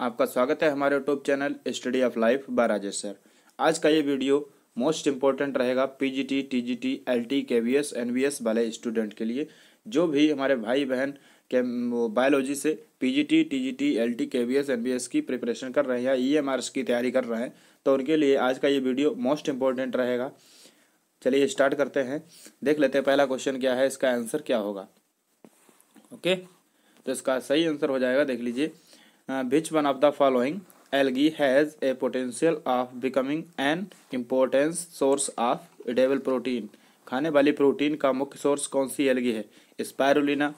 आपका स्वागत है हमारे YouTube channel study of life बाराजे सर आज का ये वीडियो मोस्ट इम्पोर्टेंट रहेगा PGT TGT LT KVS NVS वाले स्टूडेंट के लिए जो भी हमारे भाई बहन के बायोलॉजी से PGT TGT LT KVS NVS की प्रिपरेशन कर रहे हैं या ई e की तैयारी कर रहे हैं तो उनके लिए आज का ये वीडियो मोस्ट इम्पोर्टेंट रहेगा चलिए स्टार्ट करते हैं देख लेते हैं पहला क्वेश्चन क्या है इसका आंसर क्या होगा ओके तो इसका सही आंसर हो जाएगा देख लीजिए which one of the following algae has a potential of becoming an importance source of edible protein खाने वाली प्रोटीन का मुख्य सोर्स कौन सी एलगी है Spirulina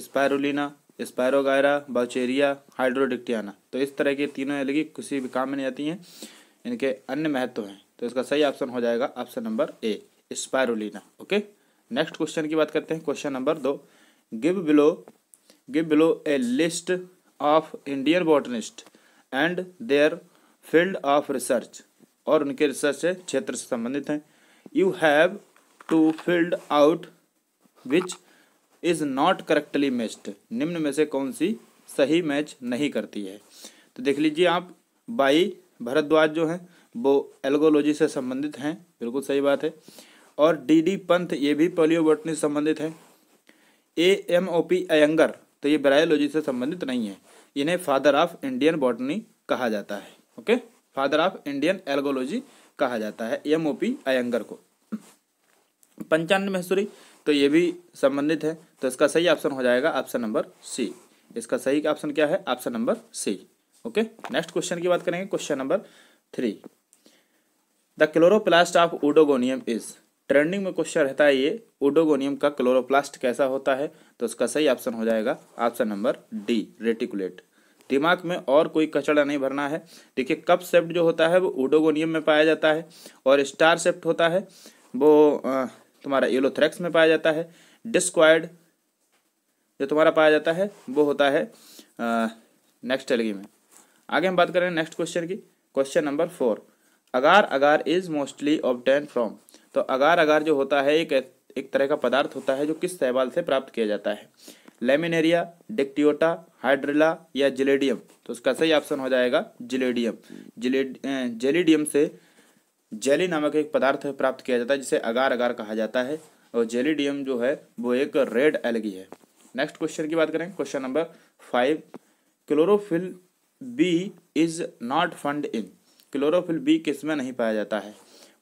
Spirulina Spirogyra Vaucheria Hydrodictyon तो इस तरह की तीनों एलगी किसी भी काम में नहीं आती हैं इनके अन्य महत्व हैं तो इसका सही ऑप्शन हो जाएगा option number A Spirulina okay next question की बात करते हैं क्वेश्चन नंबर दो give below give below a list of Indian botanist and their field of research और उनके रिसर्च क्षेत्र से संबंधित हैं you have to field out which is not correctly matched निम्न में से कौन सी सही मैच नहीं करती है तो देख लीजिए आप बाई भरद्वाज जो हैं वो एल्गोलॉजी से संबंधित हैं बिल्कुल सही बात है और डी डी पंथ ये भी पोलियोबोटनी से संबंधित है A M O P Iyengar तो ये ब्रायोलॉजी से संबंधित नहीं है इन्हें फादर ऑफ इंडियन बॉटनी कहा जाता है okay father of Indian algology कहा जाता है एम ओ पी अयंगर को पंचानन महसूरी तो ये भी संबंधित है तो इसका सही ऑप्शन हो जाएगा ऑप्शन नंबर सी इसका सही ऑप्शन क्या है option number C okay next question की बात करेंगे question number three the chloroplast of Oedogonium is trending में क्वेश्चन रहता है ये ओडोगोनियम का क्लोरोप्लास्ट कैसा होता है तो उसका सही ऑप्शन हो जाएगा ऑप्शन नंबर डी रेटिकुलेट दिमाग में और कोई कचड़ा नहीं भरना है देखिए कप सेप्ट जो होता है वो ओडोगोनियम में पाया जाता है और स्टार सेप्ट होता है वो तुम्हारा येलोथ्रैक्स में पाया जाता है डिस्क्वाइड जो तुम्हारा पाया जाता है वो होता है नेक्स्ट एलगी में आगे हम बात करें नेक्स्ट क्वेश्चन की question number four agar agar is mostly obtain from तो अगार अगार जो होता है एक एक तरह का पदार्थ होता है जो किस शैवाल से प्राप्त किया जाता है लेमिनेरिया डिक्टियोटा हाइड्रिला या जिलेडियम तो उसका सही ऑप्शन हो जाएगा जिलेडियम जिलेड जेलिडियम से जेली नामक एक पदार्थ प्राप्त किया जाता है जिसे अगार अगार कहा जाता है और जेलिडियम जो है वो एक रेड एलगी है नेक्स्ट क्वेश्चन की बात करें question number five chlorophyll b is not found in chlorophyll b किस में नहीं पाया जाता है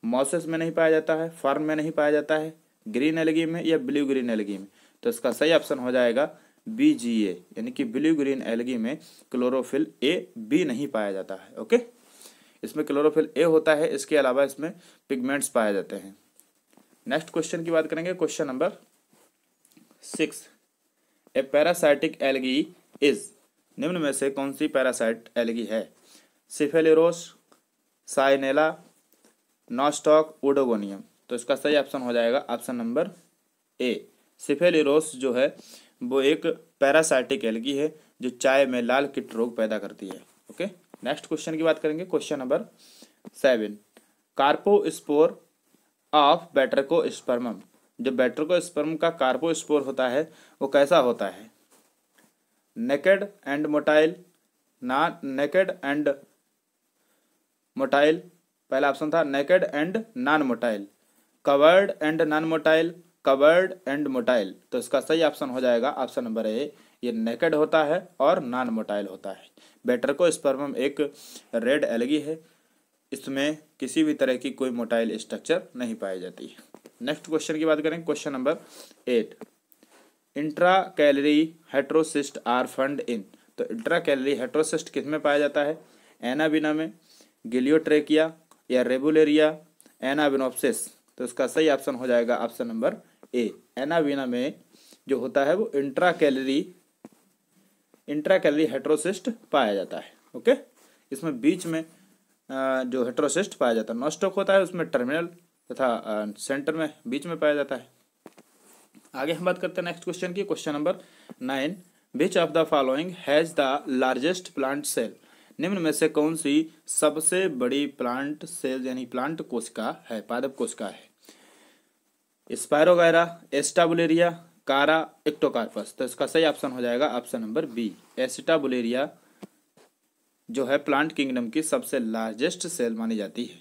मॉसेस में नहीं पाया जाता है फर्म में नहीं पाया जाता है ग्रीन एलगी में या ब्लू ग्रीन एलगी में तो इसका सही ऑप्शन हो जाएगा बी जी ए यानी कि ब्लू ग्रीन एलगी में क्लोरोफिल ए बी नहीं पाया जाता है ओके इसमें क्लोरोफिल ए होता है इसके अलावा इसमें पिगमेंट्स पाए जाते हैं नेक्स्ट क्वेश्चन की बात करेंगे question number six a parasitic algae is निम्न में से कौन सी पैरासाइट एलगी है सिफेलिरोस साइनेला नॉस्टॉक ओडोगोनियम तो इसका सही ऑप्शन हो जाएगा ऑप्शन नंबर ए सिफेलिरोस जो है वो एक पैरासाइटिक एलगी है जो चाय में लाल किट रोग पैदा करती है ओके नेक्स्ट क्वेश्चन की बात करेंगे question number seven carpospore of Batrachospermum जो बैटरको स्पर्म का कार्पोस्पोर होता है वो कैसा होता है naked and motile non naked and motile पहला ऑप्शन था naked and non motile covered and non motile covered and motile तो इसका सही ऑप्शन हो जाएगा ऑप्शन नंबर ए ये नेकेड होता है और नॉन मोटाइल होता है को स्पर्मम एक रेड एलगी है इसमें किसी भी तरह की कोई मोटाइल स्ट्रक्चर नहीं पाई जाती है नेक्स्ट क्वेश्चन की बात करें question number eight intercalary heterocysts are found in तो इंट्रा कैलरी हेट्रोसिस्ट किस में पाया जाता है एनाबिना में गिलियोट्रेकिया या रेबुलेरिया एनाविनोपसिस तो इसका सही ऑप्शन हो जाएगा ऑप्शन नंबर ए एनाविना में जो होता है वो intercalary intercalary heterocyst पाया जाता है ओके इसमें बीच में जो हेट्रोसिस्ट पाया जाता है नोस्टोक होता है उसमें टर्मिनल तथा सेंटर में बीच में पाया जाता है आगे हम बात करते हैं नेक्स्ट क्वेश्चन की question number nine which of the following has the largest plant cell निम्न में से कौन सी सबसे बड़ी प्लांट सेल यानी प्लांट कोशिका है पादप कोशिका है स्पायरोगैरा एस्टाबुलेरिया कारा एक्टोकार्पस तो इसका सही ऑप्शन हो जाएगा ऑप्शन नंबर बी एस्टाबुलेरिया जो है प्लांट किंगडम की सबसे लार्जेस्ट सेल मानी जाती है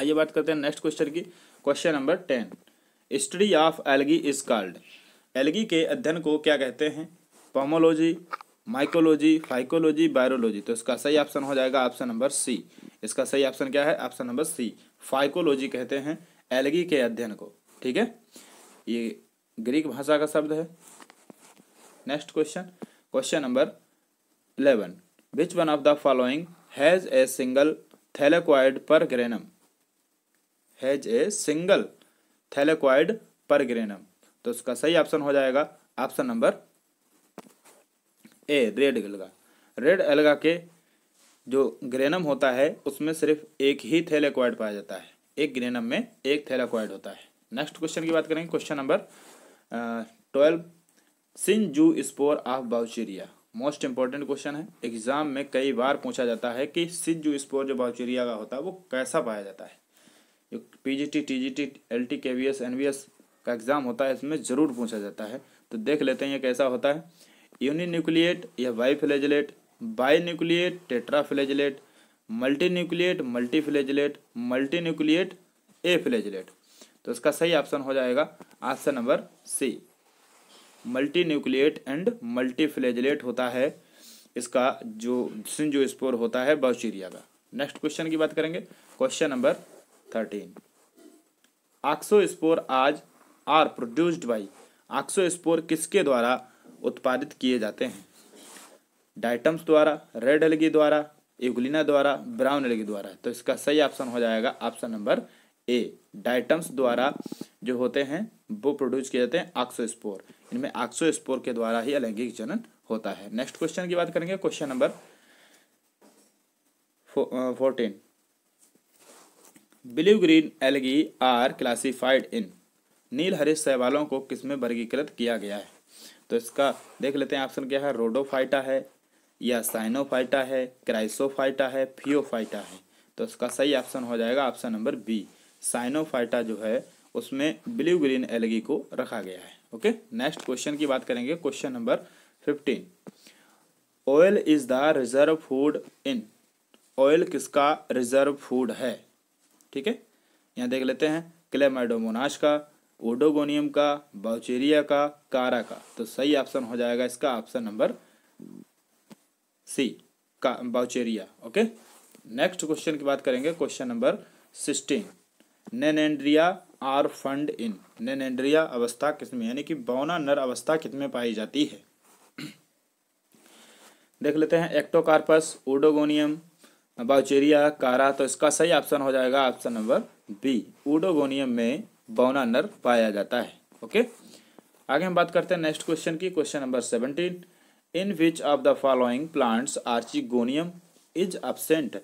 आइए बात करते हैं नेक्स्ट क्वेश्चन की question number ten study of algae is called algae के अध्ययन को क्या कहते हैं पॉमोलॉजी माइकोलॉजी फाइकोलॉजी बायोलॉजी तो इसका सही ऑप्शन हो जाएगा ऑप्शन नंबर सी इसका सही ऑप्शन क्या है ऑप्शन नंबर सी फाइकोलॉजी कहते हैं एलगी के अध्ययन को ठीक है ये ग्रीक भाषा का शब्द है next question question number eleven which one of the following has a single thylakoid per granum has a single thylakoid per granum तो इसका सही ऑप्शन हो जाएगा option number A red alga red alga के जो ग्रेनम होता है उसमें सिर्फ एक ही थैलेक्वाइड पाया जाता है एक ग्रेनम में एक थैलेक्वाइड होता है नेक्स्ट क्वेश्चन की बात करेंगे question number twelve synzoospore of Vaucheria most important question है एग्जाम में कई बार पूछा जाता है कि सिन जू स्पोर जो बाउचेरिया का होता है वो कैसा पाया जाता है जो V S N V S का एग्जाम होता है इसमें ज़रूर पूछा जाता है तो देख लेते हैं ये कैसा होता है यूनिन्यूक्लिएट या biflagellate binucleate tetraflagellate multinucleate multiflagellate multinucleate aflagellate तो इसका सही ऑप्शन हो जाएगा option number C multinucleate and multiflagellate होता है इसका जो जो स्पोर होता है बाउचीरिया का नेक्स्ट क्वेश्चन की बात करेंगे question number thirteen auxospore आज are produced by auxospore किसके द्वारा उत्पादित किए जाते हैं डाइटम्स द्वारा रेड एलगी द्वारा एगुलिना द्वारा ब्राउन एलगी द्वारा तो इसका सही ऑप्शन हो जाएगा ऑप्शन नंबर ए डाइटम्स द्वारा जो होते हैं वो प्रोड्यूस किए जाते हैं आक्सोस्पोर इनमें आक्सोस्पोर के द्वारा ही अलैंगिक जनन होता है नेक्स्ट क्वेश्चन की बात करेंगे question number fourteen blue green algae are classified in नील हरित सहवालों को किसमें वर्गीकृत किया गया है तो इसका देख लेते हैं ऑप्शन क्या है रोडोफाइटा है या साइनोफाइटा है क्राइसोफाइटा है फियोफाइटा है तो इसका सही ऑप्शन हो जाएगा ऑप्शन नंबर बी साइनोफाइटा जो है उसमें ब्लू ग्रीन एलगी को रखा गया है ओके नेक्स्ट क्वेश्चन की बात करेंगे question number fifteen oil is the reserve food in oil किसका रिजर्व फूड है ठीक है यहाँ देख लेते हैं क्लेमाइडोमोनाश का ओडोगोनियम का बाउचेरिया का कारा का तो सही ऑप्शन हो जाएगा इसका ऑप्शन नंबर सी का बाउचेरिया ओके नेक्स्ट क्वेश्चन की बात करेंगे question number sixteen nannandria are found in nannandria अवस्था किसमें यानी कि बौना नर अवस्था कितने पाई जाती है देख लेते हैं एक्टोकार्पस ओडोगोनियम बाउचेरिया कारा तो इसका सही ऑप्शन हो जाएगा ऑप्शन नंबर बी ओडोगोनियम में बौना नर पाया जाता है ओके आगे हम बात करते हैं नेक्स्ट क्वेश्चन की question number seventeen in which of the following plants archegonium is absent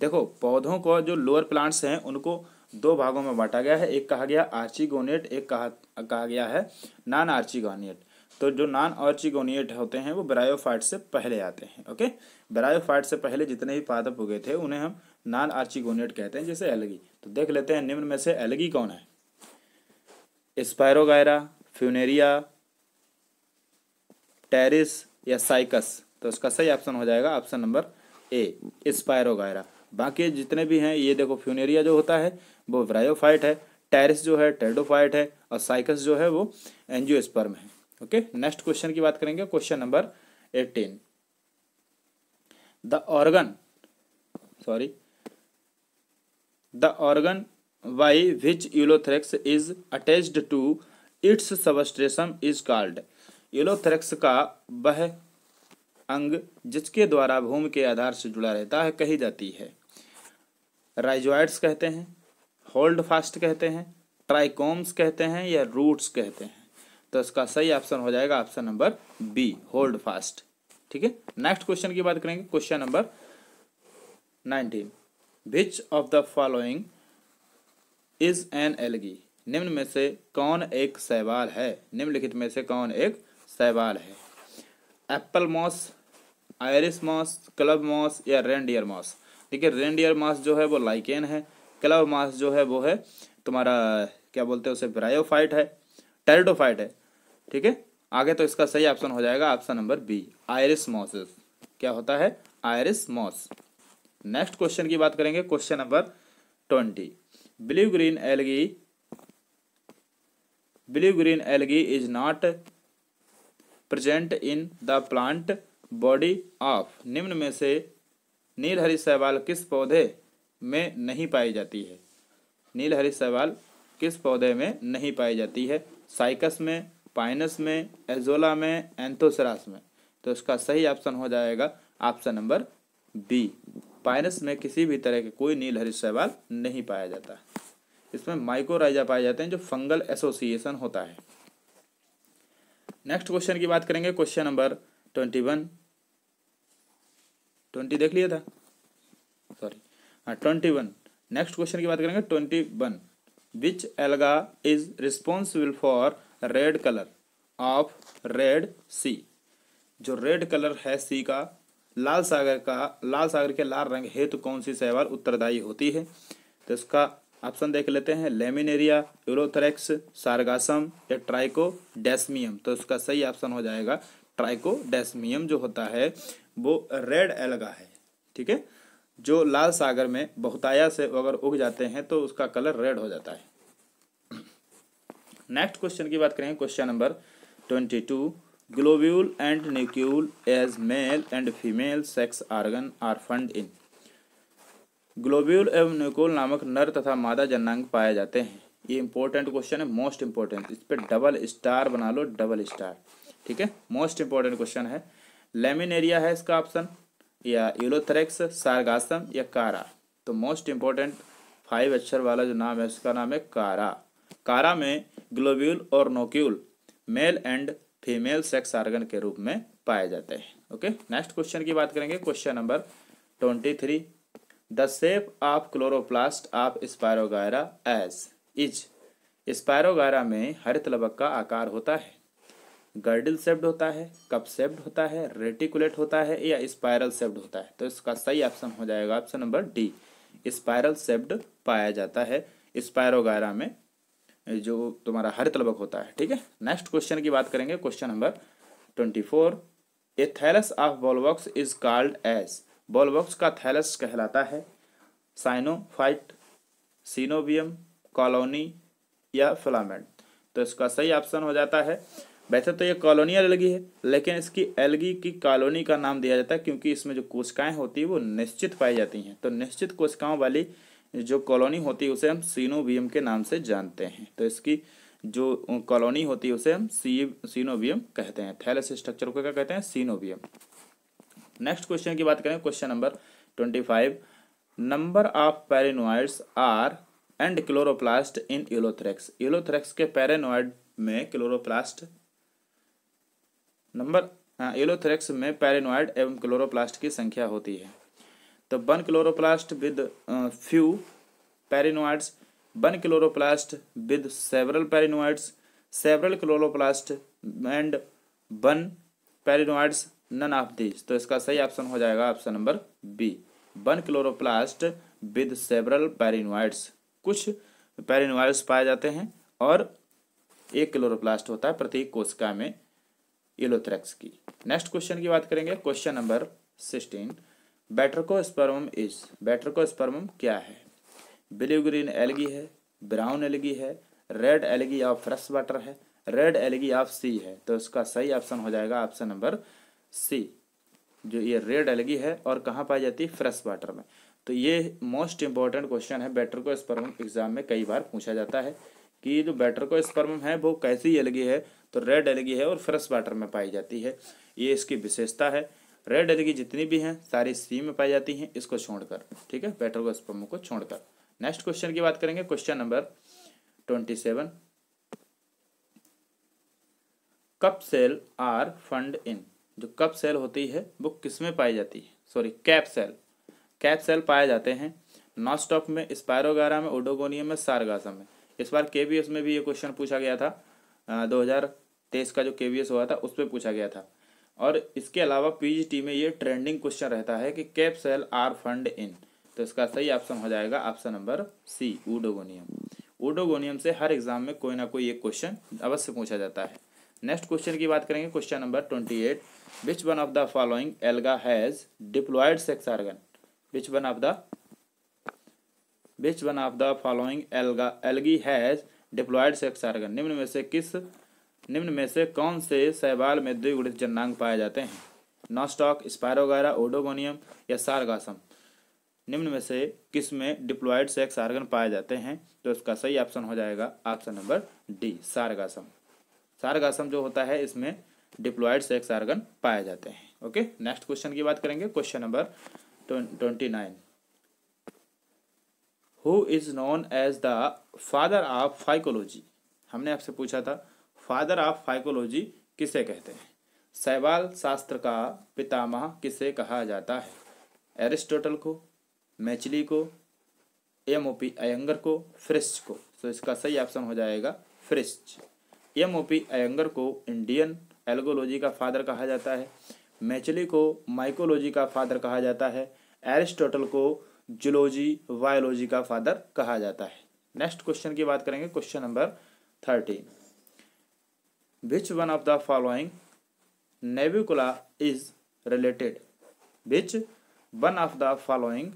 देखो पौधों को जो लोअर प्लांट्स हैं उनको दो भागों में बांटा गया है एक कहा गया आर्चिगोनियट एक कहा कहा गया है नॉन आर्चिगोनियट तो जो नॉन आर्चिगोनियट होते हैं वो ब्रायोफाइट से पहले आते हैं ओके ब्रायोफाइट से पहले जितने भी पादप हो गए थे उन्हें हम नॉन आर्चिगोनियट कहते हैं जैसे एलगी तो देख लेते हैं निम्न में से एलगी कौन है स्पायरोगायरा फ्यूनेरिया टेरिस या साइकस तो इसका सही ऑप्शन हो जाएगा ऑप्शन नंबर ए स्पायरोगायरा बाकी जितने भी हैं ये देखो फ्यूनेरिया जो होता है वो ब्रायोफाइट है टेरिस जो है टेडोफाइट है और साइकस जो है वो एंजियोस्पर्म है ओके नेक्स्ट क्वेश्चन की बात करेंगे question number eighteen the organ sorry the organ by which Ulothrix is attached to its substratum is called Ulothrix का वह अंग जिसके द्वारा भूमि के आधार से जुड़ा रहता है कही जाती है राइजॉइड्स कहते हैं होल्ड फास्ट कहते हैं ट्राइकोम्स कहते हैं या रूट्स कहते हैं तो इसका सही ऑप्शन हो जाएगा option number B holdfast ठीक है नेक्स्ट क्वेश्चन की बात करेंगे question number nineteen which of the following is an algae निम्न में से कौन एक सवाल है निम्नलिखित में से कौन एक सवाल है apple moss Irish moss club moss या रेंडियर मॉस ठीक है रेंडियर मॉस जो है वो लाइकेन है क्लब मॉस जो है वो है तुम्हारा क्या बोलते हैं उसे ब्रायोफाइट है टेरिडोफाइट है ठीक है आगे तो इसका सही ऑप्शन हो जाएगा option number B Irish mosses क्या होता है आयरिस मॉस नेक्स्ट क्वेश्चन की बात करेंगे question number twenty blue green algae blue green algae is not present in the plant body of निम्न में से नीलहरी शैवाल किस पौधे में नहीं पाई जाती है नीलहरी शैवाल किस पौधे में नहीं पाई जाती है साइकस में पाइनस में एजोला में एंथोसरास में तो इसका सही ऑप्शन हो जाएगा ऑप्शन नंबर बी पाइनस में किसी भी तरह के कोई हरी शैवाल नहीं पाया जाता इसमें माइकोराइजा पाए जाते हैं जो फंगल एसोसिएशन होता है नेक्स्ट क्वेश्चन की बात करेंगे question number twenty one twenty देख लिया था सॉरी हाँ ट्वेंटी वन नेक्स्ट क्वेश्चन की बात करेंगे twenty one which alga is responsible for red colour of Red Sea जो रेड कलर है सी का लाल सागर का लाल सागर के लाल रंग हेतु तो कौन सी शैवाल उत्तरदायी होती है तो इसका ऑप्शन देख लेते हैं लेमिनेरिया यूरोथरेक्स सारगासम या ट्राइको ट्राइकोडेस्मियम तो उसका सही ऑप्शन हो जाएगा ट्राइको ट्राइकोडेस्मियम जो होता है वो रेड एलगा है ठीक है जो लाल सागर में बहुताया से अगर उग जाते हैं तो उसका कलर रेड हो जाता है नेक्स्ट क्वेश्चन की बात करें question number twenty two globule and nucule as male and female sex organ are found in globule एवं न्यूकोल नामक नर तथा मादा जननांग पाए जाते हैं ये इंपॉर्टेंट क्वेश्चन है मोस्ट इंपॉर्टेंट इस पर डबल स्टार बना लो डबल स्टार ठीक है मोस्ट इंपॉर्टेंट क्वेश्चन है लेमिन एरिया है इसका ऑप्शन या यूलोथरेक्स सार्गासम या कारा तो मोस्ट इंपॉर्टेंट फाइव अक्षर वाला जो नाम है उसका नाम है कारा कारा में ग्लोब्यूल और nucule male and female sex organ के रूप में पाए जाते हैं ओके नेक्स्ट क्वेश्चन की बात करेंगे question number twenty three the shape of chloroplast of Spirogyra as is Spirogyra में हरित लबक का आकार होता है गर्डिल सेप्ड होता है कप सेप्ड होता है रेटिकुलेट होता है या स्पायरल सेप्ड होता है तो इसका सही ऑप्शन हो जाएगा option number D spiral shaped पाया जाता है स्पायरोगायरा में जो तुम्हारा हरित लबक होता है ठीक है नेक्स्ट क्वेश्चन की बात करेंगे question number twenty four a thallus of Volvox is called as Volvox का थैलस कहलाता है साइनोफाइट सीनोबियम कॉलोनी या फिलामेंट तो इसका सही ऑप्शन हो जाता है वैसे तो ये कॉलोनी एलगी है लेकिन इसकी एलगी की कॉलोनी का नाम दिया जाता है क्योंकि इसमें जो कोशिकाएं होती है वो निश्चित पाई जाती हैं तो निश्चित कोशिकाओं वाली जो कॉलोनी होती है उसे हम सीनोबियम के नाम से जानते हैं तो इसकी जो कॉलोनी होती है उसे हम सी सीनोबियम कहते हैं थैलस स्ट्रक्चर को क्या कहते हैं सीनोबियम नेक्स्ट क्वेश्चन की बात करें question number twenty five number of pyrenoids are and chloroplast in Ulothrix Ulothrix के पेरेनोइड में क्लोरोप्लास्ट नंबर यूलोथ्रेक्स में पेरेनोइड एवं क्लोरोप्लास्ट की संख्या होती है तो one chloroplast with few pyrenoids one chloroplast with several pyrenoids several chloroplast and one pyrenoids none of this तो इसका सही ऑप्शन हो जाएगा option number B one chloroplast with several pyrenoids कुछ पैरिनोइड्स पाए जाते हैं और एक क्लोरोप्लास्ट होता है प्रत्येक कोशिका में येलोथ्रैक्स की नेक्स्ट क्वेश्चन की बात करेंगे question number sixteen Batrachospermum is Batrachospermum क्या है ब्लू ग्रीन एलगी है ब्राउन एलगी है red algae of fresh water है रेड एलगी ऑफ सी है तो इसका सही ऑप्शन हो जाएगा ऑप्शन नंबर सी जो ये रेड एलगी है और कहाँ पाई जाती है फ्रेश वाटर में तो ये मोस्ट इंपॉर्टेंट क्वेश्चन है बैटर को स्पर्म एग्जाम में कई बार पूछा जाता है कि जो बैटर को स्पर्म है वो कैसी एलगी है तो रेड एलगी है और फ्रेश वाटर में पाई जाती है ये इसकी विशेषता है रेड एलगी जितनी भी हैं सारी सी में पाई जाती हैं इसको छोड़कर ठीक है बैटर को स्पर्म को छोड़कर नेक्स्ट क्वेश्चन की बात करेंगे question number twenty seven cap cell are found in जो कप सेल होती है वो किस में पाई जाती है sorry cap cell cap cell पाए जाते हैं नॉस्टॉप में स्पायरोगारा में ओडोगोनियम में सारगासम में इस बार के में भी ये क्वेश्चन पूछा गया था दो का जो के हुआ था उस पर पूछा गया था और इसके अलावा पीजीटी में ये ट्रेंडिंग क्वेश्चन रहता है कि cap cell are found in तो इसका सही ऑप्शन हो जाएगा option number C Oedogonium Oedogonium से हर एग्जाम में कोई ना कोई एक क्वेश्चन अवश्य पूछा जाता है नेक्स्ट क्वेश्चन की बात करेंगे question number twenty eight which one of the following alga has diploid sex organ which one of the which one of the following alga algae has diploid sex organ निम्न में से किस निम्न में से कौन से सहवाल में द्विगुणित जननांग पाए जाते हैं नॉस्टॉक स्पायरोगारा ओडोगोनियम या सारगासम निम्न में से किस में डिप्लॉयड सेक्स आर्गन पाए जाते हैं तो इसका सही ऑप्शन हो जाएगा option number D Sargassum Sargassum जो होता है इसमें डिप्लॉयड सेक्स आर्गन पाए जाते हैं ओके नेक्स्ट क्वेश्चन की बात करेंगे question number twenty nine who is known as the father of phycology हमने आपसे पूछा था फादर ऑफ फाइकोलॉजी किसे कहते हैं सैवाल शास्त्र का पितामह किसे कहा जाता है एरिस्टोटल को मैचली को एम ओ पी अयंगर को फ्रिस्च को तो so इसका सही ऑप्शन हो जाएगा Fritsch M O P Iyengar को इंडियन एल्गोलॉजी का फादर कहा जाता है मैचली को माइकोलॉजी का फादर कहा जाता है एरिस्टोटल को जुलोजी वायोलॉजी का फादर कहा जाता है नेक्स्ट क्वेश्चन की बात करेंगे question number thirteen which one of the following Navicula is related which one of the following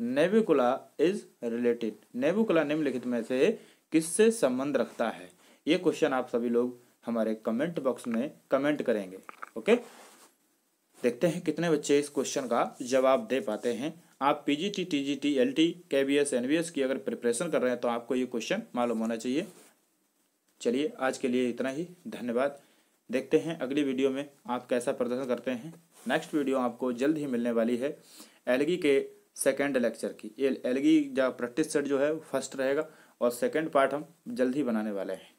Navicula is related Navicula निम्नलिखित में से किससे संबंध रखता है ये क्वेश्चन आप सभी लोग हमारे कमेंट बॉक्स में कमेंट करेंगे ओके देखते हैं कितने बच्चे इस क्वेश्चन का जवाब दे पाते हैं आप PGT TGT LT KVS NVS की अगर प्रिपरेशन कर रहे हैं तो आपको ये क्वेश्चन मालूम होना चाहिए चलिए आज के लिए इतना ही धन्यवाद देखते हैं अगली वीडियो में आप कैसा प्रदर्शन करते हैं नेक्स्ट वीडियो आपको जल्द ही मिलने वाली है एलगी के सेकेंड लेक्चर की एलगी जो प्रैक्टिस सेट जो है फर्स्ट रहेगा और सेकेंड पार्ट हम जल्द ही बनाने वाले हैं